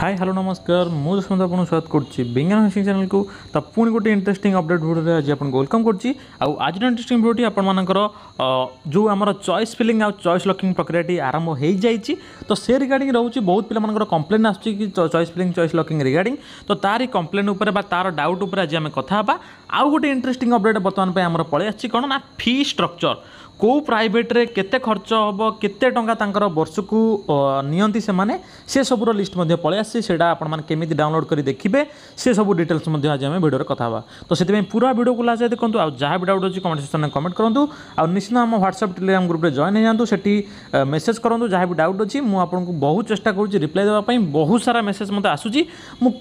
high hello ନମସ୍କାର ମୁଁ ଯଶୋନ୍ତ ଆପଣଙ୍କୁ ସ୍ୱାଗତ କରୁଛି ବିଜ୍ଞାନ ହାସିଂ ଚ୍ୟାନେଲକୁ ତ ପୁଣି ଗୋଟେ ଇଣ୍ଟରେଷ୍ଟିଂ ଅପଡେଟ୍ ଭିଡ଼ିଓରେ ଆଜି ଆପଣଙ୍କୁ ୱେଲକମ୍ କରୁଛି ଆଉ ଆଜିର ଇଣ୍ଟରେଷ୍ଟିଂ ଭିଡ଼ିଓଟି ଆପଣମାନଙ୍କର ଯେଉଁ ଆମର ଚଏସ୍ ଫିଲିଂ ଆଉ ଚଏସ୍ ଲକିଂ ପ୍ରକ୍ରିୟାଟି ଆରମ୍ଭ ହୋଇଯାଇଛି ତ ସେ ରିଗାର୍ଡ଼ିଂ ରହୁଛି ବହୁତ ପିଲାମାନଙ୍କର କମ୍ପ୍ଲେନ୍ ଆସୁଛି କି choice filling choice locking regarding ତ ତାରି କମ୍ପ୍ଲେନ୍ ଉପରେ ବା ତାର ଡାଉଟ୍ ଉପରେ ଆଜି ଆମେ କଥା ହେବା ଆଉ ଗୋଟେ ଇଣ୍ଟରେଷ୍ଟିଂ ଅପଡେଟ୍ ବର୍ତ୍ତମାନ ପାଇଁ ଆମର ପଳେଇ ଆସିଛି କ'ଣ ନା ଫି ଷ୍ଟ୍ରକ୍ଚର कौ प्राइट रेत खर्च हम के टाँग वर्ष को नियंती से सबूर लिस्ट पलैसी डाउनलोड कर देखिए से सब डिटेल्स आज भिडियो कथा तो से पूरा भिडियो को लास्ट देखो आज जहाँ भी डाउट होती कमेंट सेक्शन में कमेंट करूँ आ निश्चित आम ह्वाट्सअप टेलीग्राम ग्रुप में जॉन हो जातु से मेसेज करूँ जहाँ भी डाउट अच्छी मुझक बहुत चेस्टा करुँच रिप्लाई देवाई बहुत सारा मेसेज मत आसू मु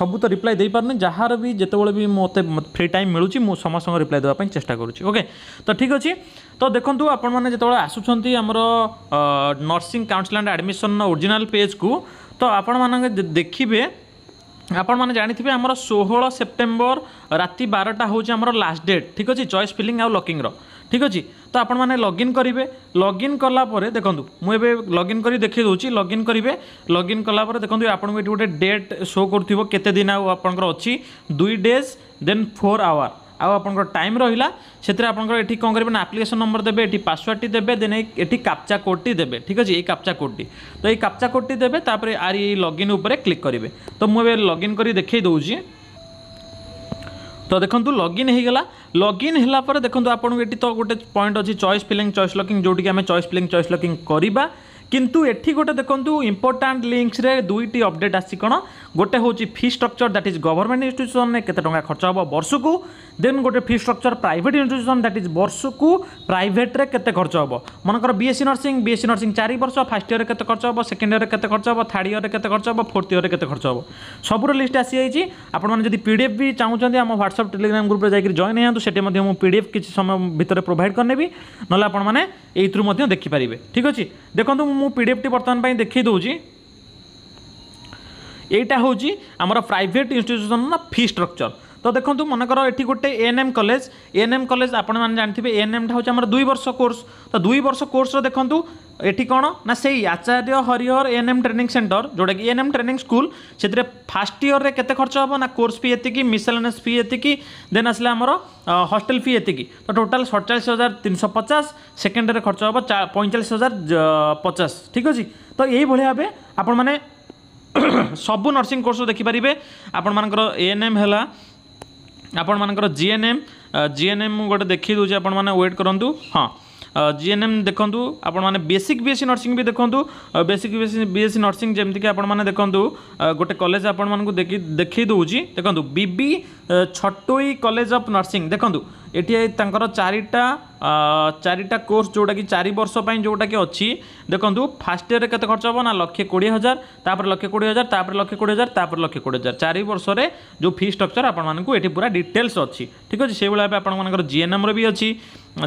सब तो रिप्लाई दे पारे जहाँ भी जिते भी मत फ्री टाइम मिलूँ मुझ समय रिप्लाई देवाई चेस्टा करुँचे तो ठीक अच्छे ତ ଦେଖନ୍ତୁ ଆପଣମାନେ ଯେତେବେଳେ ଆସୁଛନ୍ତି ଆମର nursing council and admission original ପେଜ୍କୁ ତ ଆପଣମାନେ ଦେଖିବେ ଆପଣମାନେ ଜାଣିଥିବେ ଆମର ଷୋହଳ ସେପ୍ଟେମ୍ବର ରାତି ବାରଟା ହେଉଛି ଆମର ଲାଷ୍ଟ ଡେଟ୍ ଠିକ୍ ଅଛି ଚଏସ୍ ଫିଲିଂ ଆଉ ଲକିଂର ଠିକ୍ ଅଛି ତ ଆପଣମାନେ ଲଗ୍ଇନ୍ କରିବେ ଲଗ୍ଇନ୍ କଲା ପରେ ଦେଖନ୍ତୁ ମୁଁ ଏବେ ଲଗ୍ଇନ୍ କରି ଦେଖାଇ ଦେଉଛି ଲଗ୍ଇନ୍ କରିବେ ଲଗ୍ଇନ୍ କଲା ପରେ ଦେଖନ୍ତୁ ଆପଣଙ୍କୁ ଏଠି ଗୋଟେ ଡେଟ୍ ଶୋ କରୁଥିବ କେତେ ଦିନ ଆଉ ଆପଣଙ୍କର ଅଛି ଦୁଇ ଡେଜ୍ ଦେନ୍ ଫୋର୍ ଆୱାର୍ ଆଉ ଆପଣଙ୍କର ଟାଇମ୍ ରହିଲା ସେଥିରେ ଆପଣଙ୍କର ଏଠି କ'ଣ କରିବେ ନା ଆପ୍ଲିକେସନ୍ ନମ୍ବର ଦେବେ ଏଠି ପାସୱାର୍ଡ଼ଟି ଦେବେ ଦେନ୍ ଏଠି କାପ୍ଚା କୋଡ଼୍ଟି ଦେବେ ଠିକ୍ ଅଛି ଏଇ କାପ୍ଚା କୋଡ଼୍ଟି ତ ଏଇ କାପ୍ଚା କୋଡ଼୍ଟି ଦେବେ ତାପରେ ଆରି ଏଇ ଲଗ୍ଇନ୍ ଉପରେ କ୍ଲିକ୍ କରିବେ ତ ମୁଁ ଏବେ ଲଗ୍ଇନ୍ କରି ଦେଖାଇ ଦେଉଛି ତ ଦେଖନ୍ତୁ ଲଗ୍ଇନ୍ ହୋଇଗଲା ଲଗ୍ଇନ୍ ହେଲା ପରେ ଦେଖନ୍ତୁ ଆପଣଙ୍କୁ ଏଠି ତ ଗୋଟେ ପଏଣ୍ଟ ଅଛି ଚଏସ୍ ଫିଲିଂ ଚଏସ୍ ଲକିଂ ଯେଉଁଠିକି ଆମେ ଚଏସ୍ ଫିଲିଂ ଚଏସ୍ ଲକିଂ କରିବା কিন্তু এটি গোটে দেখুন ইম্পর্টাট লিঙ্কসরে দুইটি অপডেট আসছে কোণ গোটে হচ্ছে fee structure that is government ইনস্টিট্যুশনে কত টাকা খরচ হব বর্ষক দেন গোটে fee structure private institution that is বর্ষকু প্রাইভেটরে কত খরচ হব মনকর বিএসসি নর্সিং বিএসসি নর্সিং চারি বর্ষ ফার্স্ট ইয়ারে কত খরচ হব সেকেন্ড ইয়ারে কত খরচ হব থার্ড ইয়ারে কত খরচ হব ফোর্থ ইয়ারে কত খরচ হব সবুর লিস্ট আসিଯାଇଛି ଆପଣମାନେ ଯଦି ପି ଡି ଏଫ୍ ବି ଚାହୁଁଛନ୍ତି ଆମ ହ୍ୱାଟ୍ସଆପ୍ ଟେଲିଗ୍ରାମ ଗ୍ରୁପ୍ରେ ଯାଇକି ଜଏନ୍ ହେଇଯାନ୍ତୁ ସେଠି ମଧ୍ୟ ମୁଁ ପି ଡି ଏଫ୍ କିଛି ସମୟ ଭିତରେ ପ୍ରୋଭାଇଡ଼ କରିନେବି ନହେଲେ ଆପଣମାନେ ଏଇଥିରୁ ମଧ୍ୟ ଦେଖିପାରିବେ ଠିକ୍ ଅଛି ଦେଖନ୍ତୁ ମୁଁ ପି ଡି ଏଫ୍ଟି ବର୍ତ୍ତମାନ ପାଇଁ ଦେଖାଇ ଦେଉଛି ଏଇଟା ହେଉଛି ଆମର ପ୍ରାଇଭେଟ୍ ଇନଷ୍ଟିଚ୍ୟୁସନ୍ର ଫି ଷ୍ଟ୍ରକ୍ଚର୍ তো দেখুন মনেকর এটি গোটে এএনএম কলেজ এএনএম কলেজ আপনার জাঁথিবে এএনএমটা হচ্ছে আমার দুই বর্ষ কোর্স তো দুই বর্ষ কোর্সর দেখুন এটি কোণ না সেই Acharya Harihar ANM training centre যেটা কি এএনএম ট্রেনিং স্কুল সেটি ফার্স্ট ইয়র্রে কেতে খরচ হব না কোর্স ফি এতিকি মিসেলেনিয়াস ফি এতিকি দেন আসলে আমার হস্টেল ফি এতিকি তো টোটাল সড়চাশ হাজার তিনশো পচাশ সেকেন্ড ইয়র্রে খরচ হব পঁয়তাল্লিশ হাজার পচাশ ঠিক আছে তো এইভাবে ভাবে আপনার সবু নর্সিং কোর্স দেখিপারে আপনার এএনএম হল ଆପଣମାନଙ୍କର ଜିଏନ୍ଏମ୍ ଜିଏନ୍ଏମ୍ ମୁଁ ଗୋଟେ ଦେଖି ଦେଉଛି ଆପଣମାନେ ୱେଟ୍ କରନ୍ତୁ ହଁ জিএনএম দেখন্তু আপনার বেসিক বিএসসি নর্সিং বি দেখন্তু বেসিক বিএসসি নর্সিং যেমিকি আপনার দেখন্তু গোটে কলেজ আপনার দেখি দেখাই দেছি দেখুন বিবি ছটোই কলেজ অফ নর্সিং দেখুন ଏଠି ତାଙ୍କର ଚାରିଟା ଚାରିଟା କୋର୍ସ ଯେଉଁଟାକି ଚାରି ବର୍ଷ ପାଇଁ ଯେଉଁଟାକି ଅଛି ଦେଖନ୍ତୁ ଫାର୍ଷ୍ଟ ଇୟର୍ରେ କେତେ ଖର୍ଚ୍ଚ ହେବ ନା ଲକ୍ଷେ କୋଡ଼ିଏ ହଜାର ତାପରେ ଲକ୍ଷେ କୋଡ଼ିଏ ହଜାର ତାପରେ ଲକ୍ଷେ କୋଡ଼ିଏ ହଜାର ତାପରେ ଲକ୍ଷେ କୋଡ଼ିଏ ହଜାର ଚାରି ବର୍ଷରେ ଯେଉଁ ଫି ଷ୍ଟ୍ରକ୍ଚର୍ ଆପଣମାନଙ୍କୁ ଏଠି ପୁରା ଡିଟେଲ୍ସ ଅଛି ଠିକ୍ ଅଛି ସେଇଭଳିଆ ଏବେ ଆପଣମାନଙ୍କର ଜିଏନ୍ଏମ୍ର ବି ଅଛି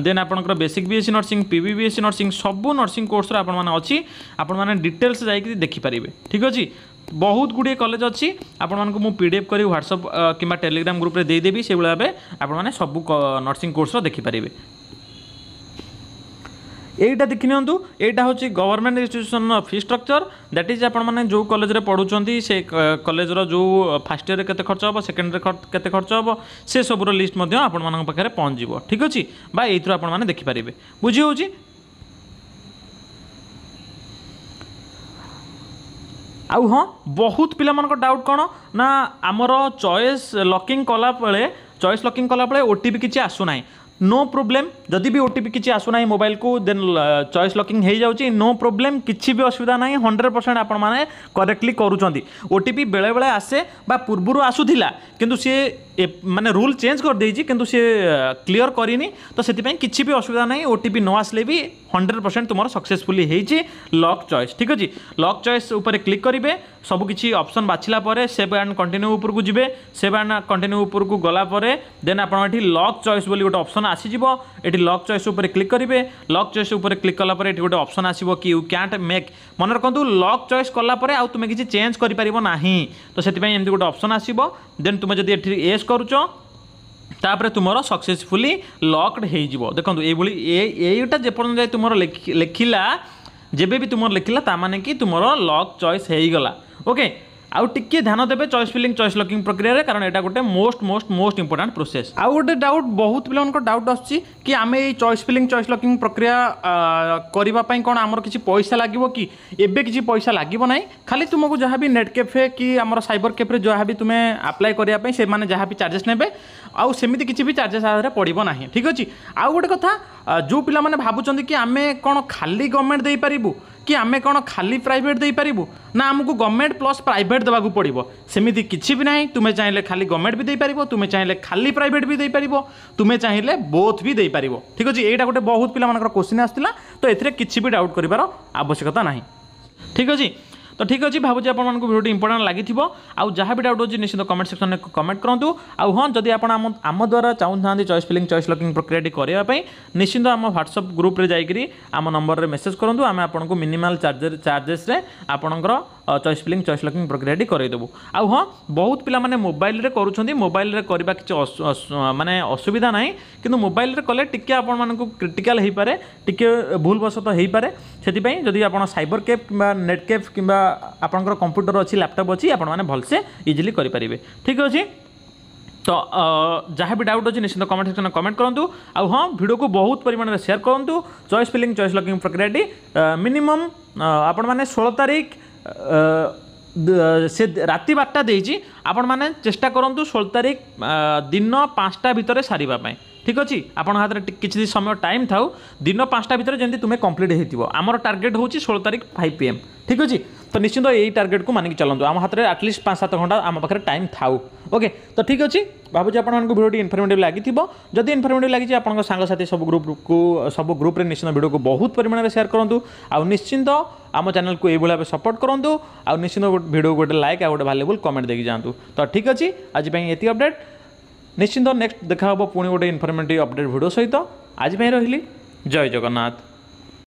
ଦେନ୍ ଆପଣଙ୍କର basic BSc nursing PB BSc nursing ସବୁ ନର୍ସିଂ କୋର୍ସର ଆପଣମାନେ ଅଛି ଆପଣମାନେ ଡିଟେଲ୍ସ ଯାଇକି ଦେଖିପାରିବେ ଠିକ୍ ଅଛି ବହୁତ ଗୁଡ଼ିଏ କଲେଜ ଅଛି ଆପଣମାନଙ୍କୁ ମୁଁ ପି ଡି ଏଫ୍ କରି ହ୍ୱାଟ୍ସଅପ୍ କିମ୍ବା ଟେଲିଗ୍ରାମ ଗ୍ରୁପ୍ରେ ଦେଇଦେବି ସେଇଭଳି ଭାବେ ଆପଣମାନେ ସବୁ ନର୍ସିଂ କୋର୍ସର ଦେଖିପାରିବେ এইটা দেখি নিহতু এইটা হচ্ছে গভর্নমেন্ট ইনস্টিট্যুশনর ফি স্ট্রকচর দ্যাট ইজ আপনার যে কলেজে পড়ুচ্ছেন সে কলেজর যে ফার্স্ট ইয়ারে কেতে খরচ হব সেকেন্ড ইয়ার কেতে খরচ হব সেসবুর লিষ্ট আপনার পাখে পৌঁছব ঠিক আছে বা এইথর আপনার দেখিপারে বুঝি হচ্ছে ଆଉ ହଁ ବହୁତ ପିଲାମାନଙ୍କ ଡାଉଟ୍ କ'ଣ ନା ଆମର ଚଏସ୍ ଲକିଂ କଲାବେଳେ ଚଏସ୍ ଲକିଂ କଲାବେଳେ ଓ ଟି ପି କିଛି ଆସୁନାହିଁ नो प्रोब्लेम जदि भी ओटीपी किसी आसूना मोबाइल को देन चॉइस लॉकिंग हो जाए नो प्रोब्लेम किसी भी असुविधा ना हंड्रेड परसेंट आप करेक्टली करुँच ओटीपी बेले बेले आसे बा पूर्व आसूला किंतु सी मानने रूल चेंज कर करदे कि सी क्लीअर uh, करनी तो से कि भी असुविधा ना ओटीपी न आसले भी हंड्रेड परसेंट तुम सक्सेसफुली लक् चयस ठीक अच्छे लक् चयस क्लिक करेंगे সবুকিছি অপসন বাছিলা পরে সেভ অ্যান্ড কন্টিনিউ উপরকু যাবে সেভ অ্যান্ড কন্টিনিউ উপরকু গলাপরে দেন আপনার এটি লক চয়েস বলে গোটে অপসন আসিযোগ এটি লক চয়েস উপরে ক্লিক করবে লক চয়েস উপরে ক্লিক কলাপরে এটি গোটে অপসন আসব কি ইউ ক্যান্ট মেক মনে রাখতু লক চয়েস কলাপরে আউ তুমি কিছু চেঞ্জ করে পারিব না তো সেপাই এমনি গোটে অপসন আসব দেন তুমি যদি এটি এস করুছ তাপরে তোমার সকসেসফুলি লকড হয়ে যাব দেখুন এইভাবে এইটা যেপর্যন্ত যাই তোমার লেখিলা যেবে বি তোমার লেখিলা তা মানে কি তোমার লক চয়েস হয়ে গলা ওকে আউ টিকিয়ে ধ্যান দেবে চয়েস ফিলিং চয়েস লকিং প্রক্রিয়ার কারণ এটা গোটে most most most important process আউ গোটে ডাউট বহুত পিলাঙ্কর ডাউট আসছে কি আমি এই চয়েস ফিলিং চয়েস লকিং প্রক্রিয়া করা কোণ আমার কিছু পয়সা লাগিব কি এবে কিছু পয়সা লাগিব না খালি তুমি যা বি নেট ক্যাফে কি আমার সাইবর ক্যাফে যা বি তুমি আপ্লাই করা সে যা বি চার্জেস নেবে আউ সেমিতি কিছু বি চার্জেস আধারে পড়ব না ঠিক আছে আউ গোটে কথা যে পিলা মানে ভাবুচ্ছেন কি আমি কোণ খালি গভর্নমেন্ট দিয়ে পারিবু କି ଆମେ କ'ଣ ଖାଲି ପ୍ରାଇଭେଟ୍ ଦେଇପାରିବୁ ନା ଆମକୁ ଗଭର୍ଣ୍ଣମେଣ୍ଟ ପ୍ଲସ୍ ପ୍ରାଇଭେଟ୍ ଦେବାକୁ ପଡ଼ିବ ସେମିତି କିଛି ବି ନାହିଁ ତୁମେ ଚାହିଁଲେ ଖାଲି ଗଭର୍ଣ୍ଣମେଣ୍ଟ ବି ଦେଇପାରିବ ତୁମେ ଚାହିଁଲେ ଖାଲି ପ୍ରାଇଭେଟ୍ ବି ଦେଇପାରିବ ତୁମେ ଚାହିଁଲେ ବୋଥ୍ ବି ଦେଇପାରିବ ଠିକ୍ ଅଛି ଏଇଟା ଗୋଟେ ବହୁତ ପିଲାମାନଙ୍କର କୋଶ୍ଚିନ୍ ଆସିଥିଲା ତ ଏଥିରେ କିଛି ବି ଡାଉଟ୍ କରିବାର ଆବଶ୍ୟକତା ନାହିଁ ଠିକ୍ ଅଛି তো ঠিক আছে ভাবুছি আপনার ভিডিওটি ইম্পর্টাট লাগিথিব আউ যা বি ডাউট হচ্ছে নিশ্চিত কমেন্ট সেকশনে কমেন্ট করতু আউ হ্যাঁ যদি আপনার আম দ্বারা চাহুথান্তি চয়েস ফিলিং চয়েস লকিং প্রক্রিয়াটি করা নিশ্চিত আম হোয়াটসঅপ গ্রুপে যাইকি আম নম্বরের মেসেজ করতু আমি আপনার মিনিমাল চার্জেস চার্জেসে আপনার ଚଏସ୍ ଫିଲିଂ ଚଏସ୍ ଲକିଂ ପ୍ରକ୍ରିୟାଟି କରାଇଦେବୁ ଆଉ ହଁ ବହୁତ ପିଲାମାନେ ମୋବାଇଲରେ କରୁଛନ୍ତି ମୋବାଇଲରେ କରିବା କିଛି ମାନେ ଅସୁବିଧା ନାହିଁ କିନ୍ତୁ ମୋବାଇଲରେ କଲେ ଟିକେ ଆପଣମାନଙ୍କୁ କ୍ରିଟିକାଲ୍ ହେଇପାରେ ଟିକେ ଭୁଲବଶତଃ ହେଇପାରେ ସେଥିପାଇଁ ଯଦି ଆପଣ ସାଇବର କେଫ୍ କିମ୍ବା ନେଟ୍ କେଫ୍ କିମ୍ବା ଆପଣଙ୍କର କମ୍ପ୍ୟୁଟର ଅଛି ଲ୍ୟାପଟପ୍ ଅଛି ଆପଣମାନେ ଭଲସେ ଇଜିଲି କରିପାରିବେ ଠିକ୍ ଅଛି ତ ଯାହା ବି ଡାଉଟ୍ ଅଛି ନିଶ୍ଚିତ କମେଣ୍ଟ ସେକ୍ସନରେ କମେଣ୍ଟ କରନ୍ତୁ ଆଉ ହଁ ଭିଡ଼ିଓକୁ ବହୁତ ପରିମାଣରେ ସେୟାର କରନ୍ତୁ ଚଏସ୍ ଫିଲିଂ ଚଏସ୍ ଲକିଂ ପ୍ରକ୍ରିୟାଟି ମିନିମମ୍ ଆପଣମାନେ ଷୋହଳ ତାରିଖ সে রাতে বারটা দিয়েছি আপনার চেষ্টা করতু ষোল তারিখ দিন পাঁচটা ভিতরে সারা ঠিক অছি আপনার হাতের কিছু সময় টাইম থাও দিন পাঁচটা ভিতরে যেমনি তুমি কমপ্লিট হয়ে আমার টার্গেট হচ্ছে ষোল তারিখ ফাইভ পি এম ঠিক অছি তো নিশ্চিত এই টার্গেট কু মানিকি চলতু আমার হাতের আটলিস্ট পাঁচ সাত ঘন্টা আমার পাখে টাইম থাও ওকে তো ঠিক অছি ভাবুছি আপনার ভিডিওটি ইনফরমেটিভ লাগিথিব যদি ইনফরমেটিভ লাগিছে আপনার সাংসাথী সব গ্রুপ কু সব গ্রুপে নিশ্চিত ভিডিওকে বহুত পরিমাণে সেয়ার করতু আ নিশ্চিন্ত आम चैनल को यही भाव सपोर्ट करूँ आउ निश्चित भिडियो गोटे लाइक आ गए भालेबुल कमेंट देखिए जातु तो ठीक अच्छे आज ये अपडेट निश्चिंत नेक्स्ट देखा हे पुणी गोटे इनफर्मेटिव अपडेट भिडियो सहित आज रही जय जगन्नाथ